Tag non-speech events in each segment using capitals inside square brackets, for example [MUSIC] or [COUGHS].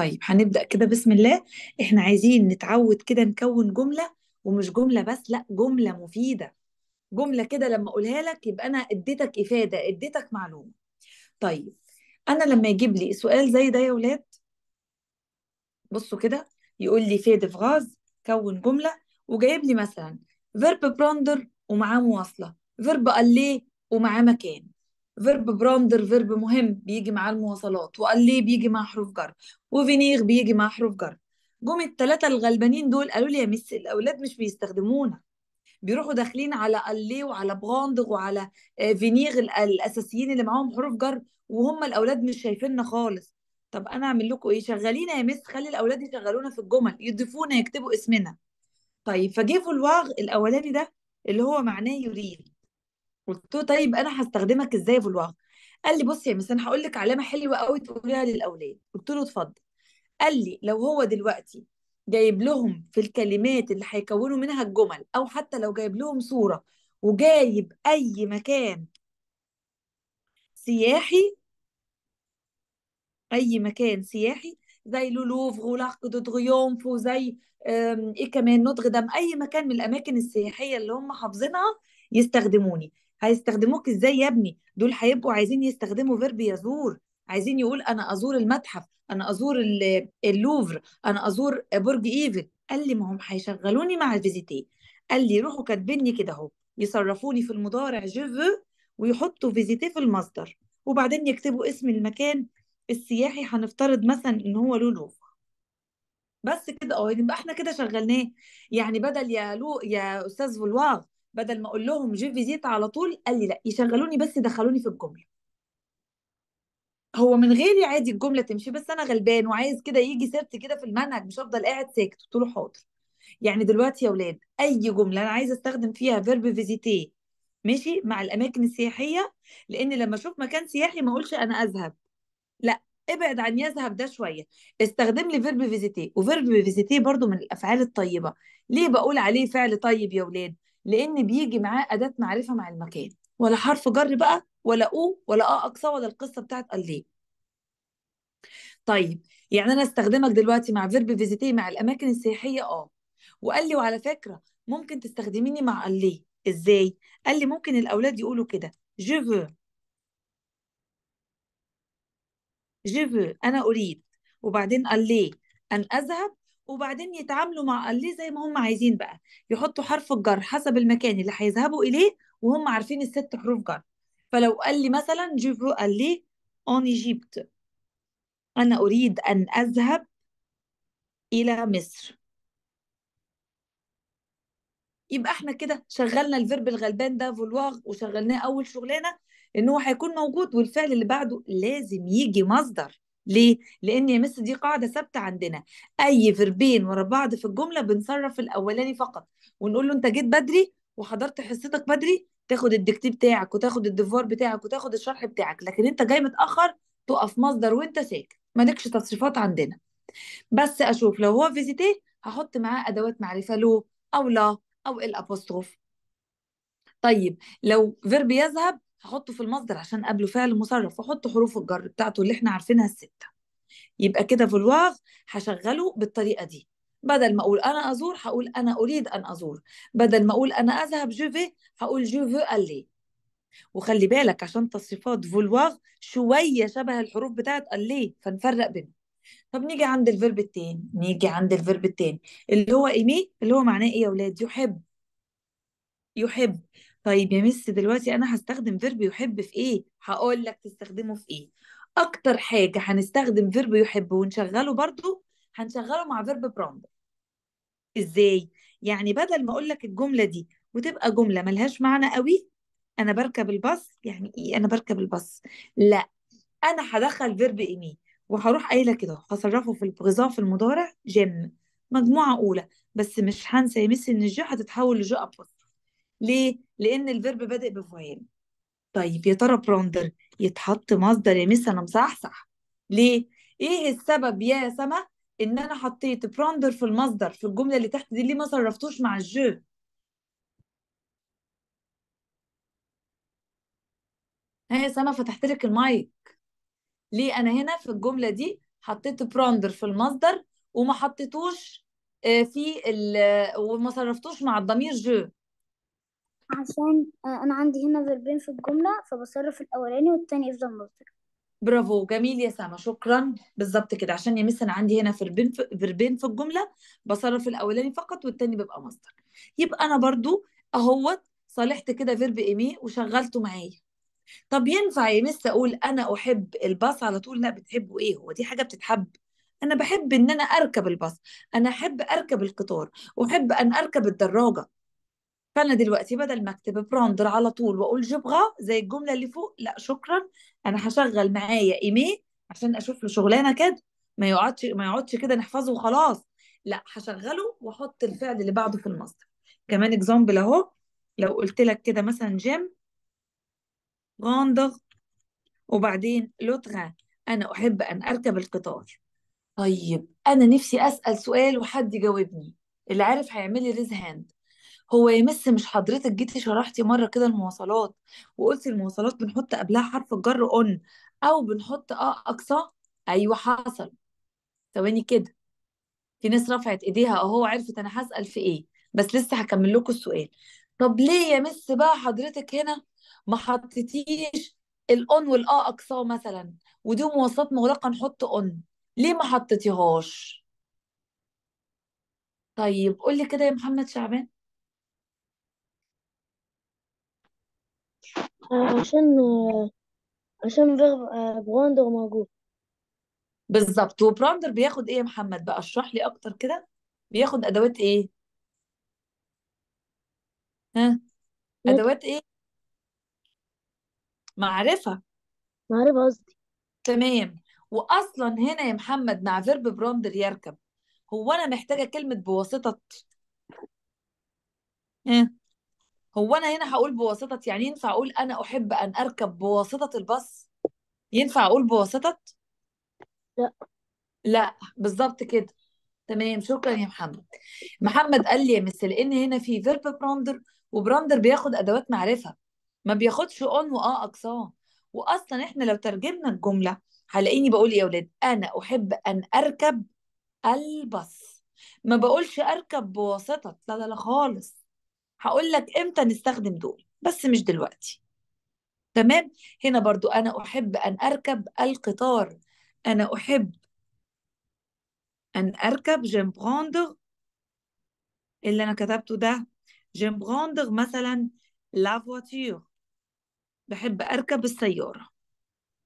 طيب هنبدأ كده بسم الله احنا عايزين نتعود كده نكون جملة ومش جملة بس لا جملة مفيدة جملة كده لما أقولها لك يبقى أنا اديتك إفادة اديتك معلومة طيب أنا لما يجيب لي سؤال زي ده يا ولاد بصوا كده يقول لي في فغاز كون جملة وجايب لي مثلا فيرب براندر ومعاه مواصلة فيرب أليه ومعاه مكان فيرب براندر فيرب مهم بيجي معاه المواصلات ليه بيجي مع حروف جر وفينيغ بيجي مع حروف جر جم التلاتة الغلبانين دول قالوا لي يا مس الأولاد مش بيستخدمونا بيروحوا داخلين على قليه وعلى بغاندغ وعلى آه، فينيغ الأساسيين اللي معاهم حروف جر وهم الأولاد مش شايفيننا خالص طب أنا أعمل لكم إيه شغلينا يا مس خلي الأولاد يشغلونا في الجمل يضيفونا يكتبوا اسمنا طيب فجيبوا الواغ الأولاني ده اللي هو معناه يريد قلت له طيب انا هستخدمك ازاي في الوقت قال لي بصي يا مس انا هقول لك علامه حلوه قوي تقوليها للاولاد قلت له اتفضل قال لي لو هو دلوقتي جايب لهم في الكلمات اللي هيكونوا منها الجمل او حتى لو جايب لهم صوره وجايب اي مكان سياحي اي مكان سياحي زي لولوف غولاق دو تغيونف وزي ايه كمان نوتردام اي مكان من الاماكن السياحيه اللي هم حافظينها يستخدموني هيستخدموك ازاي يا ابني دول هيبقوا عايزين يستخدموا فيرب يزور عايزين يقول انا ازور المتحف انا ازور اللوفر انا ازور برج ايفل قال لي ما هم هيشغلوني مع الفيزيتي قال لي روحوا كاتبيني كده اهو يصرفوني في المضارع جيف ويحطوا فيزيتي في المصدر وبعدين يكتبوا اسم المكان السياحي هنفترض مثلا ان هو له لوفر بس كده اه يبقى احنا كده شغلناه يعني بدل يا لو يا استاذ فولواغ بدل ما اقول لهم جيف فيزيت على طول قال لي لا يشغلوني بس يدخلوني في الجمله هو من غيري عادي الجمله تمشي بس انا غلبان وعايز كده يجي سيرت كده في المنهج مش هفضل قاعد ساكت قلت له حاضر يعني دلوقتي يا اولاد اي جمله انا عايزه استخدم فيها فيرب فيزيتي ماشي مع الاماكن السياحيه لان لما اشوف مكان سياحي ما اقولش انا اذهب لا ابعد عن يذهب ده شويه استخدم لي فيرب فيزيتي وفيرب فيزيتي برضو من الافعال الطيبه ليه بقول عليه فعل طيب يا اولاد لان بيجي معاه اداه معرفه مع المكان ولا حرف جر بقى ولا او ولا اه اقصى ولا القصه بتاعت الله طيب يعني انا استخدمك دلوقتي مع فيرب فيزيتي مع الاماكن السياحيه اه وقال لي وعلى فكره ممكن تستخدميني مع الله ازاي قال لي ممكن الاولاد يقولوا كده جو فو جو فو انا اريد وبعدين الله ان اذهب وبعدين يتعاملوا مع الله زي ما هم عايزين بقى يحطوا حرف الجر حسب المكان اللي هيذهبوا اليه وهم عارفين الست حروف جر فلو قال لي مثلا جيفرو قال لي اون ايجيبت انا اريد ان اذهب الى مصر يبقى احنا كده شغلنا الفيرب الغلبان ده فولواغ وشغلناه اول شغلانه ان هو هيكون موجود والفعل اللي بعده لازم يجي مصدر ليه؟ لأن يا مس دي قاعدة ثابتة عندنا أي فيربين ورا بعض في الجملة بنصرف الأولاني فقط ونقول له أنت جيت بدري وحضرت حصتك بدري تاخد الدكتي بتاعك وتاخد الديفوار بتاعك وتاخد الشرح بتاعك لكن أنت جاي متأخر تقف مصدر وأنت ساكت مالكش تصريفات عندنا بس أشوف لو هو فيزيتيه هحط معاه أدوات معرفة له أو لا أو الأبوستروف طيب لو فيرب يذهب هحطه في المصدر عشان قبله فعل مصرف واحط حروف الجر بتاعته اللي احنا عارفينها الستة يبقى كده فولواغ هشغله بالطريقة دي بدل ما اقول انا ازور هقول انا اريد ان ازور بدل ما اقول انا اذهب جو في هقول جو في الي وخلي بالك عشان تصريفات فولواغ شوية شبه الحروف بتاعت الي فنفرق بينهم طب نيجي عند الفيرب التاني نيجي عند الفيرب التاني اللي هو ايمي اللي هو معناه ايه يا ولاد يحب يحب طيب يا ميس دلوقتي انا هستخدم فيرب يحب في ايه هقول لك تستخدمه في ايه اكتر حاجه هنستخدم فيرب يحب ونشغله برضو هنشغله مع فيرب براندر ازاي يعني بدل ما اقول لك الجمله دي وتبقى جمله ملهاش معنى قوي انا بركب الباص يعني ايه انا بركب الباص لا انا هدخل فيرب ايمي وهروح قايله كده هصرفه في الغذاء في المضارع جيم مجموعه اولى بس مش هنسى يا ميس ان الجو هتتحول لجو ابوست ليه؟ لأن الفيرب بادئ بفويل طيب يا ترى براندر يتحط مصدر يا مس أنا مصحصح ليه؟ إيه السبب يا سما إن أنا حطيت براندر في المصدر في الجملة اللي تحت دي ليه ما صرفتوش مع الجو؟ ها يا سما فتحت لك المايك ليه أنا هنا في الجملة دي حطيت براندر في المصدر وما حطيتوش آه، في ال وما صرفتوش مع الضمير جو عشان آه، انا عندي هنا فيربين في الجمله فبصرف الاولاني والتاني يفضل مصدر برافو جميل يا سما شكرا بالظبط كده عشان يا مس انا عندي هنا فيربين في فيربين في الجمله بصرف الاولاني فقط والتاني بيبقى مصدر يبقى انا برضو اهوت صالحت كده فيرب ايمي وشغلته معايا طب ينفع يا مس اقول انا احب الباص على طول لا بتحبه ايه هو دي حاجه بتتحب انا بحب ان انا اركب الباص انا احب اركب القطار واحب ان اركب الدراجه فانا دلوقتي بدل ما اكتب براندر على طول واقول جبغه زي الجمله اللي فوق لا شكرا انا هشغل معايا ايميل عشان اشوف له شغلانه كده ما يقعدش ما يقعدش كده نحفظه وخلاص لا هشغله واحط الفعل اللي بعده في المصدر كمان اكزامبل اهو لو قلت لك كده مثلا جيم غاندغ وبعدين لوتغا انا احب ان اركب القطار طيب انا نفسي اسال سؤال وحد يجاوبني اللي عارف هيعمل لي ريز هاند هو يا مس مش حضرتك جيتي شرحتي مره كده المواصلات وقلتي المواصلات بنحط قبلها حرف الجر اون او بنحط اه اقصى ايوه حصل ثواني كده في ناس رفعت ايديها اهو عرفت انا هسال في ايه بس لسه هكمل لكم السؤال طب ليه يا مس بقى حضرتك هنا ما حطيتيش الاون والاه اقصاه مثلا ودي مواصلات مغلقه نحط اون ليه ما حطيتيهاش طيب قول لي كده يا محمد شعبان عشان عشان فيرب براندر موجود بالظبط وبراندر بياخد ايه يا محمد بقى اشرح لي اكتر كده بياخد ادوات ايه ها ادوات ايه معرفه معرفة قصدي تمام واصلا هنا يا محمد مع فيرب براندر يركب هو انا محتاجه كلمه بواسطه ها هو انا هنا هقول بواسطه يعني ينفع اقول انا احب ان اركب بواسطه الباص ينفع اقول بواسطه لا لا بالظبط كده تمام شكرا يا محمد محمد قال لي يا مس لان هنا في فيرب براندر وبراندر بياخد ادوات معرفه ما بياخدش اون واه اقصاه واصلا احنا لو ترجمنا الجمله هلاقيني بقول يا اولاد انا احب ان اركب الباص ما بقولش اركب بواسطه لا لا لا خالص هقول لك امتى نستخدم دول بس مش دلوقتي تمام هنا برضو انا احب ان اركب القطار انا احب ان اركب جيم اللي انا كتبته ده جيم مثلا لا بحب اركب السياره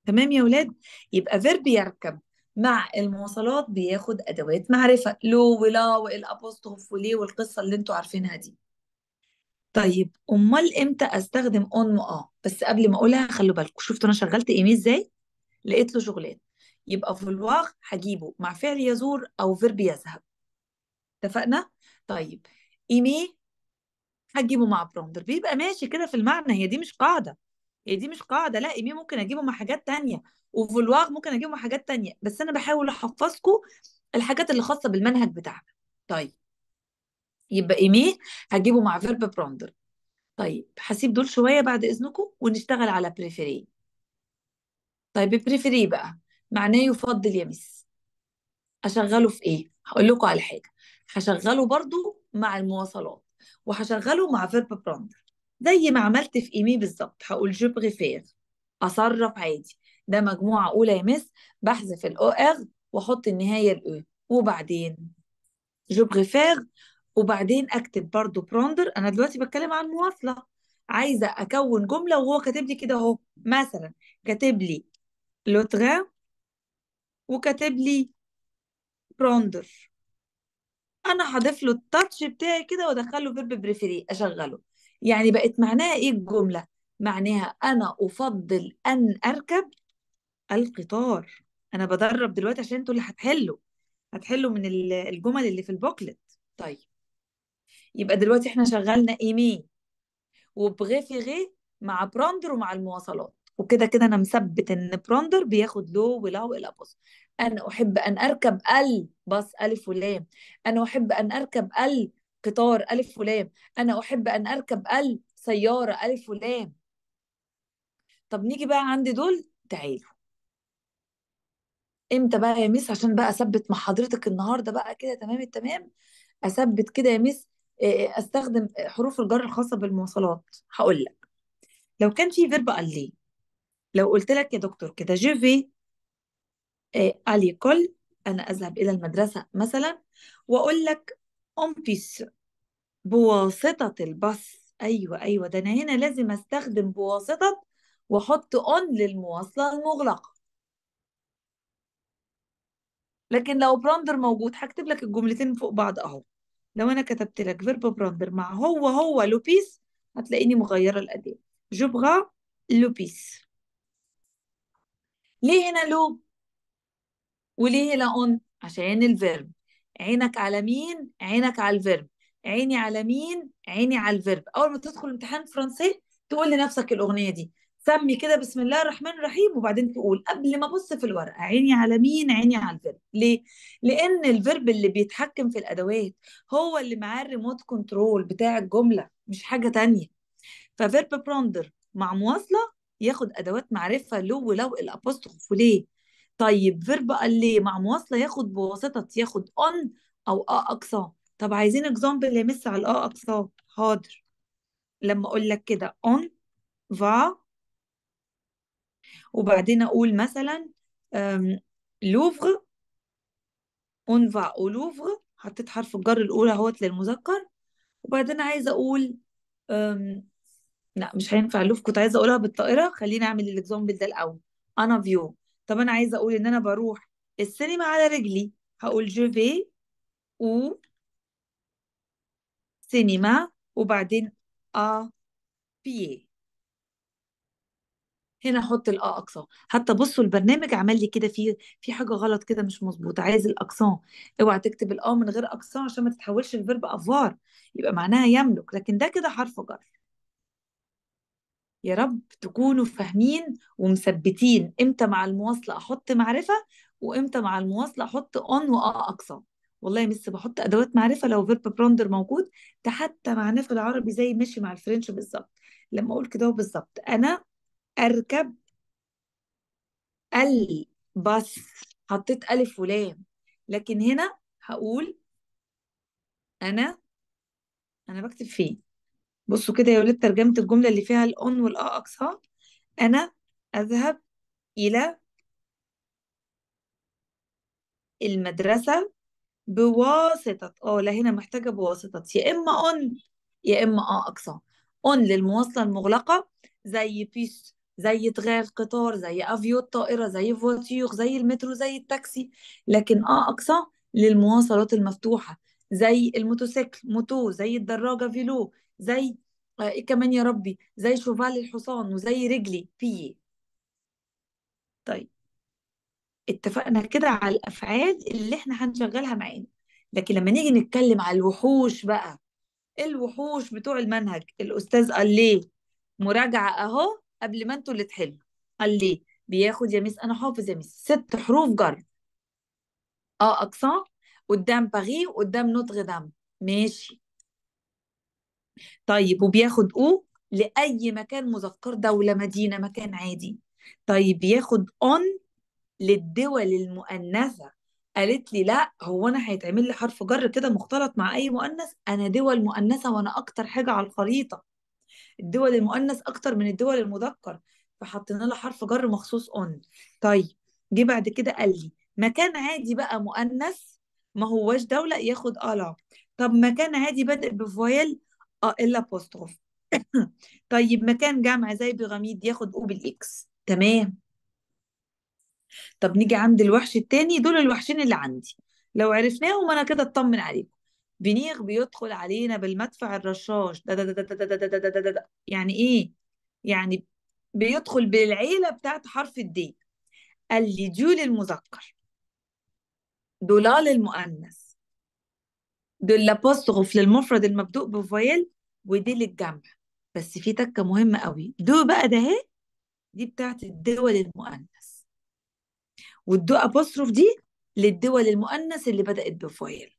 تمام يا ولاد يبقى فيرب يركب مع المواصلات بياخد ادوات معرفه لو ولا والابوستروف وليه والقصه اللي انتوا عارفينها دي طيب امال امتى استخدم اون اه بس قبل ما اقولها خلوا بالكم شفتوا انا شغلت ايميل ازاي لقيت له شغلان يبقى فولواغ هجيبه مع فعل يزور او فيرب يذهب اتفقنا طيب ايميل هجيبه مع برومبتر بيبقى ماشي كده في المعنى هي دي مش قاعده هي دي مش قاعده لا ايميل ممكن اجيبه مع حاجات تانية وفولواغ ممكن اجيبه مع حاجات تانية بس انا بحاول احفظكم الحاجات اللي خاصه بالمنهج بتاعنا طيب يبقى ايميه هجيبه مع فيرب براندر طيب هسيب دول شويه بعد اذنكم ونشتغل على بريفيري طيب بريفيري بقى معناه يفضل يا مس اشغله في ايه هقول لكم على حاجه هشغله برضو مع المواصلات وهشغله مع فيرب براندر زي ما عملت في ايميه بالظبط هقول جو بريفير اصرف عادي ده مجموعه اولى يا مس بحذف الاو ار واحط النهايه الاو e. وبعدين جو بريفير وبعدين اكتب برضو بروندر انا دلوقتي بتكلم عن مواصله عايزه اكون جمله وهو كاتب لي كده اهو مثلا كاتب لي لوتغا وكاتب لي بروندر انا هضيف له التاتش بتاعي كده وادخله فيرب بريفيري اشغله يعني بقت معناها ايه الجمله معناها انا افضل ان اركب القطار انا بدرب دلوقتي عشان انتوا اللي هتحلوا هتحلوا من الجمل اللي في البوكلت طيب يبقى دلوقتي احنا شغلنا ايميل وبريفيري غي مع براندر ومع المواصلات وكده كده انا مثبت ان براندر بياخد لو ولاو الى بص انا احب ان اركب الباص الف ولام انا احب ان اركب القطار الف ولام انا احب ان اركب السياره الف ولام طب نيجي بقى عند دول تعالوا امتى بقى يا ميس عشان بقى اثبت مع حضرتك النهارده بقى كده تمام التمام اثبت كده يا ميس آه، استخدم حروف الجر الخاصه بالمواصلات هقول لك لو كان في فيرب الي لو قلت لك يا دكتور كده جيفي الي كل انا اذهب الى المدرسه مثلا واقول لك اون بيس بواسطه الباص ايوه ايوه ده انا هنا لازم استخدم بواسطه واحط اون للمواصله المغلقه لكن لو براندر موجود هكتب لك الجملتين فوق بعض اهو لو انا كتبت لك فيرب براندر مع هو هو لوبيس هتلاقيني مغيره الاداه جو بغا لوبيس ليه هنا لو وليه هنا اون عشان الفيرب عينك على مين عينك على الفيرب عيني على مين عيني على الفيرب اول ما تدخل امتحان فرنسي تقول لنفسك الاغنيه دي سمي كده بسم الله الرحمن الرحيم وبعدين تقول قبل ما ابص في الورقه عيني على مين عيني على الفيرب ليه لان الفيرب اللي بيتحكم في الادوات هو اللي معاه الريموت كنترول بتاع الجمله مش حاجه تانية ففيرب براندر مع مواصله ياخد ادوات معرفه لو ولو الابوستروف وليه طيب فيرب قال ليه مع مواصله ياخد بواسطه ياخد اون او اه اقصى طب عايزين اكزامبل يمس على الاه اقصى حاضر لما اقول لك كده اون فا وبعدين اقول مثلا لوفر اون فا او لوفر حطيت حرف الجر الاولى اهوت للمذكر وبعدين عايزه اقول لا مش هينفع لوف كنت عايزه اقولها بالطائره خليني اعمل الاكزامبل ده الاول انا فيو طب انا عايزه اقول ان انا بروح السينما على رجلي هقول جو في او سينما وبعدين ا بيه هنا احط الا آه اقصى حتى بصوا البرنامج عمل لي كده في في حاجه غلط كده مش مظبوطه عايز الاقصى اوعى تكتب الا آه من غير اقصى عشان ما تتحولش الفيرب افار يبقى معناها يملك لكن ده كده حرف جر يا رب تكونوا فاهمين ومثبتين امتى مع المواصله احط معرفه وامتى مع المواصله احط اون واه اقصى والله يا مس بحط ادوات معرفه لو فيرب بروندر موجود ده حتى مع العربي زي ماشي مع الفرنش بالظبط لما اقول كده بالظبط انا أركب الباص حطيت ألف ولام لكن هنا هقول أنا أنا بكتب فين بصوا كده يا ولاد ترجمة الجملة اللي فيها الأون والأ أقصى أنا أذهب إلى المدرسة بواسطة اه لا هنا محتاجة بواسطة يا إما أون يا إما أ أقصى أون للمواصلة المغلقة زي بيس زي تغال قطار زي افيو الطائره زي فواتيغ زي المترو زي التاكسي لكن اه اقصى للمواصلات المفتوحه زي الموتوسيكل موتو زي الدراجه فيلو زي آه إيه كمان يا ربي زي شوفال الحصان وزي رجلي في إيه؟ طيب اتفقنا كده على الافعال اللي احنا هنشغلها معانا لكن لما نيجي نتكلم على الوحوش بقى الوحوش بتوع المنهج الاستاذ قال ليه مراجعه اهو قبل ما انتوا اللي تحلوا قال لي بياخد يا ميس انا حافظ يا ميس ست حروف جر اه اقصى قدام باغي وقدام نطغ دم ماشي طيب وبياخد او لاي مكان مذكر دوله مدينه مكان عادي طيب بياخد اون للدول المؤنثه قالت لي لا هو انا هيتعمل لي حرف جر كده مختلط مع اي مؤنث انا دول مؤنثه وانا اكتر حاجه على الخريطه الدول المؤنث اكتر من الدول المذكر فحطينا له حرف جر مخصوص اون طيب جه بعد كده قال لي مكان عادي بقى مؤنث ما هواش دولة ياخد ألا طب مكان عادي بادئ بفويل أه إلا بوستروف [COUGHS] طيب مكان جامع زي بيراميد ياخد أو بالإكس تمام طب نيجي عند الوحش التاني دول الوحشين اللي عندي لو عرفناهم أنا كده أطمن عليكم فينيغ بيدخل علينا بالمدفع الرشاش ده ده ده دا دا دا دا دا يعني ايه يعني بيدخل بالعيله بتاعت حرف الدي ديول المذكر دولال المؤنث دول لابوستغوف للمفرد المبدوء بفويل ودي للجمع بس في تكه مهمه قوي دو بقى ده اهي دي بتاعت الدول المؤنث والدو ابوستروف دي للدول المؤنث اللي بدات بفويل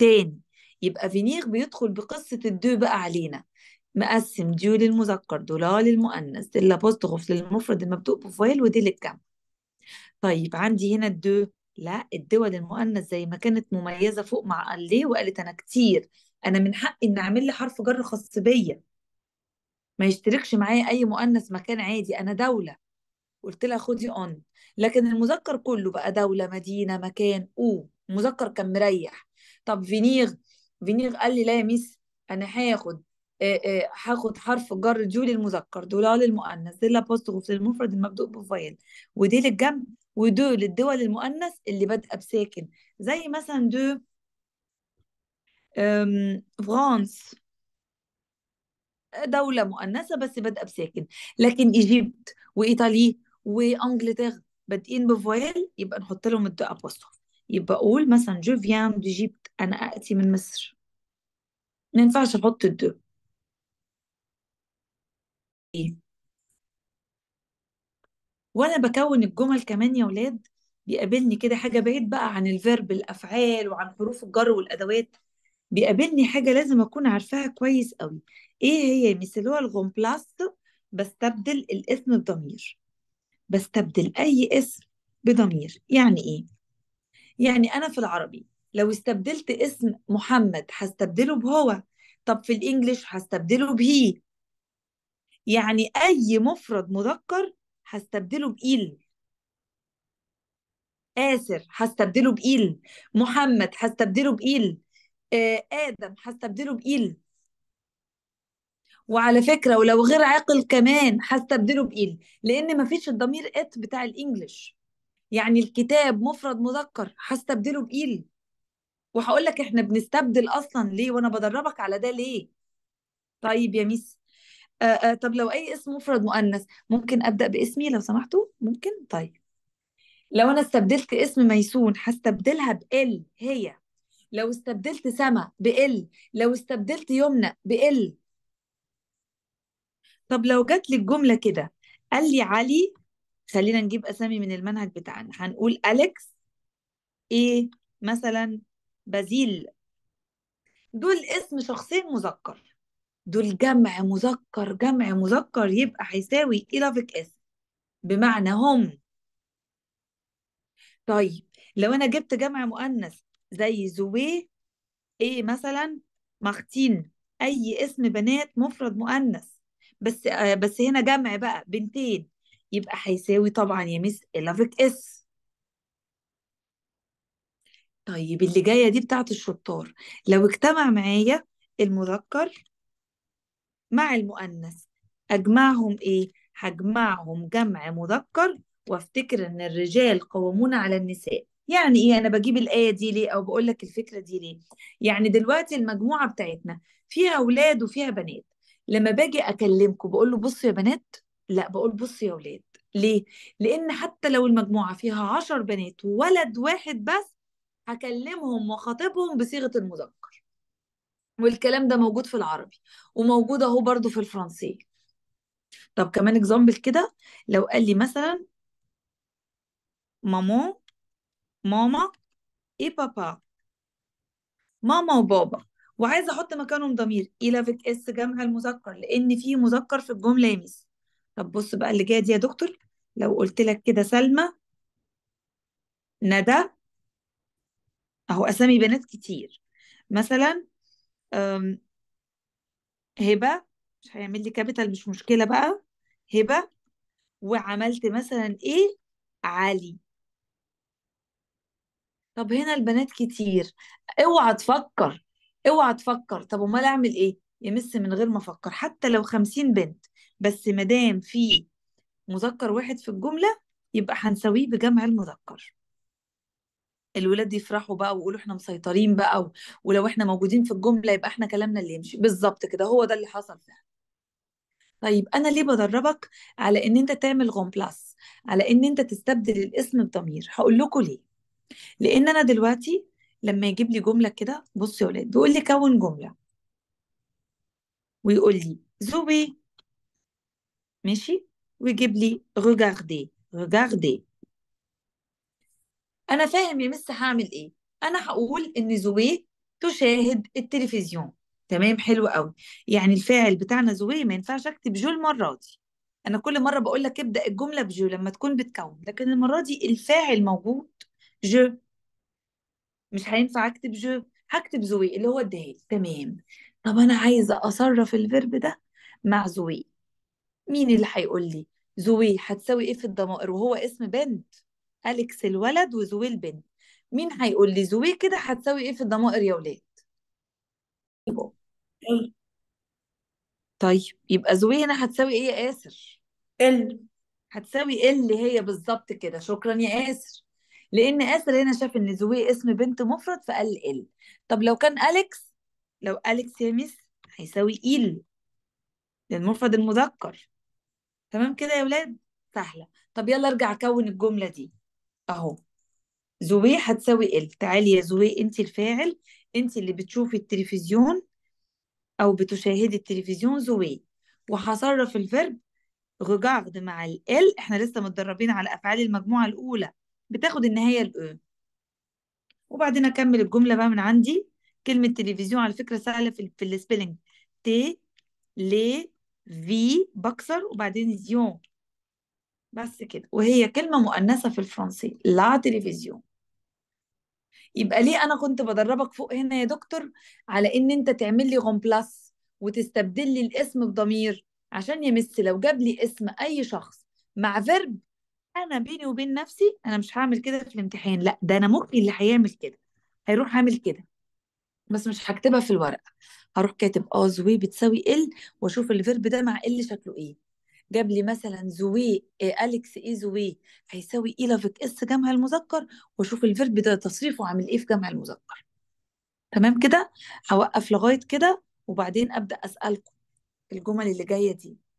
تاني يبقى فينيغ بيدخل بقصة الدو بقى علينا مقسم ديو للمذكر دولا للمؤنث دي بوستغوف للمفرد المبدوء بفويل ودي للجمع طيب عندي هنا الدو لا الدول للمؤنث زي ما كانت مميزة فوق مع اللي وقالت أنا كتير أنا من حقي إن أعمل لي حرف جر خاص بيا ما يشتركش معايا أي مؤنث مكان عادي أنا دولة قلت لها خدي أون لكن المذكر كله بقى دولة مدينة مكان أو مذكر كان مريح طب فينيغ فينيغ قال لي لا يا ميس انا هاخد آه، آه، هاخد حرف جر جو للمذكر دولا للمؤنث دي بوستغوف للمفرد المبدوء بفايل ودي للجمع ودو للدول المؤنث اللي بادئه بساكن زي مثلا دو فرانس دولة مؤنثة بس بادئة بساكن لكن إيجيبت وإيطالي وانجلترا بادئين بفويل يبقى نحط لهم الدو أبوستروف يبقى أقول مثلا جو فيان جيبت أنا آتي من مصر ما ينفعش أحط الدو وأنا بكون الجمل كمان يا ولاد بيقابلني كده حاجة بعيد بقى عن الفيرب الأفعال وعن حروف الجر والأدوات بيقابلني حاجة لازم أكون عارفاها كويس قوي إيه هي مثل هو الغومبلاست بستبدل الاسم بضمير بستبدل أي اسم بضمير يعني إيه يعني انا في العربي لو استبدلت اسم محمد هستبدله بهو طب في الانجليش هستبدله بهي يعني اي مفرد مذكر هستبدله بإيل آسر هستبدله بإيل محمد هستبدله بإيل آه آدم هستبدله بإيل وعلى فكرة ولو غير عاقل كمان هستبدله بإيل لأن مفيش الضمير إت بتاع الإنجليش يعني الكتاب مفرد مذكر هستبدله بإيل وهقول لك احنا بنستبدل اصلا ليه وانا بدربك على ده ليه طيب يا ميس آآ آه، آآ آه، طب لو اي اسم مفرد مؤنث ممكن ابدا باسمي لو سمحتوا ممكن طيب لو انا استبدلت اسم ميسون هستبدلها بال هي لو استبدلت سما بال لو استبدلت يمنى بال طب لو جت لي الجمله كده قال لي علي خلينا نجيب اسامي من المنهج بتاعنا هنقول اليكس ايه مثلا بازيل دول اسم شخصين مذكر دول جمع مذكر جمع مذكر يبقى هيساوي إلافيك e اسم بمعنى هم طيب لو أنا جبت جمع مؤنث زي زويه إيه مثلا مختين أي اسم بنات مفرد مؤنث بس آه بس هنا جمع بقى بنتين يبقى هيساوي طبعا يا مس الافك اس طيب اللي جايه دي بتاعت الشطار لو اجتمع معايا المذكر مع المؤنث اجمعهم ايه هجمعهم جمع مذكر وافتكر ان الرجال قوامون على النساء يعني ايه انا بجيب الايه دي ليه او بقول لك الفكره دي ليه يعني دلوقتي المجموعه بتاعتنا فيها اولاد وفيها بنات لما باجي اكلمكم بقول له بصوا يا بنات لا بقول بصوا يا اولاد ليه؟ لأن حتى لو المجموعة فيها عشر بنات وولد واحد بس هكلمهم وخاطبهم بصيغة المذكر والكلام ده موجود في العربي وموجود اهو برضو في الفرنسية طب كمان اكزامبل كده لو قال لي مثلا مامون ماما اي بابا ماما وبابا وعايزه احط مكانهم ضمير ايلافيك اس جمع المذكر لان في مذكر في الجمله ميسي طب بص بقى اللي جايه دي يا دكتور لو قلت لك كده سلمى ندى اهو اسامي بنات كتير مثلا هبه مش هيعمل لي كابيتال مش مشكله بقى هبه وعملت مثلا ايه علي طب هنا البنات كتير اوعى تفكر اوعى تفكر طب امال اعمل ايه يمس من غير ما افكر حتى لو خمسين بنت بس ما دام في مذكر واحد في الجملة يبقى هنساويه بجمع المذكر الولاد يفرحوا بقى ويقولوا احنا مسيطرين بقى و... ولو احنا موجودين في الجملة يبقى احنا كلامنا اللي يمشي بالظبط كده هو ده اللي حصل فعلا طيب انا ليه بدربك على ان انت تعمل غومبلاس بلس على ان انت تستبدل الاسم بضمير هقول لكم ليه لان انا دلوقتي لما يجيب لي جمله كده بص يا ولاد بيقول لي كون جمله ويقول لي زوبي ماشي ويجيب لي ريجاردي ريجاردي انا فاهم يا مس هعمل ايه انا هقول ان زوي تشاهد التلفزيون تمام حلو قوي يعني الفاعل بتاعنا زوي ما ينفعش اكتب جو المره دي انا كل مره بقول لك ابدا الجمله بجو لما تكون بتكون لكن المره دي الفاعل موجود جو مش هينفع اكتب جو هكتب زوي اللي هو اداها تمام طب انا عايزه اصرف الفيرب ده مع زوي مين اللي هيقول لي زوي هتساوي ايه في الضمائر وهو اسم بنت اليكس الولد وزوي البنت مين هيقول لي زوي كده هتساوي ايه في الضمائر يا ولاد ال طيب يبقى زوي هنا هتساوي ايه يا اسر ال هتساوي ال هي بالظبط كده شكرا يا اسر لان اسر هنا شاف ان زوي اسم بنت مفرد فقال ال طب لو كان اليكس لو اليكس يا ميس هيساوي ال للمفرد المذكر تمام كده يا ولاد سهله طب يلا ارجع اكون الجمله دي اهو زوي هتساوي ال تعالي يا زوي انت الفاعل انت اللي بتشوفي التلفزيون او بتشاهدي التلفزيون زوي وهصرف الفيرب غجعد مع ال ال احنا لسه متدربين على افعال المجموعه الاولى بتاخد النهايه ال وبعدين اكمل الجمله بقى من عندي كلمه تلفزيون على فكره سهله في, السبيلنج تي لي في بكسر وبعدين زيون بس كده وهي كلمة مؤنثة في الفرنسي لا تلفزيون يبقى ليه أنا كنت بدربك فوق هنا يا دكتور على إن أنت تعمل لي غومبلاس وتستبدل لي الاسم بضمير عشان يا مس لو جاب لي اسم أي شخص مع فيرب أنا بيني وبين نفسي أنا مش هعمل كده في الامتحان لا ده أنا مخي اللي هيعمل كده هيروح عامل كده بس مش هكتبها في الورقة هروح كاتب اه زوي بتساوي ال واشوف الفيرب ده مع ال شكله ايه جاب لي مثلا زوي إيه اليكس ايه زوي هيساوي ايه لافك اس جمع المذكر واشوف الفيرب ده تصريفه عامل ايه في جمع المذكر تمام كده هوقف لغايه كده وبعدين ابدا اسالكم الجمل اللي جايه دي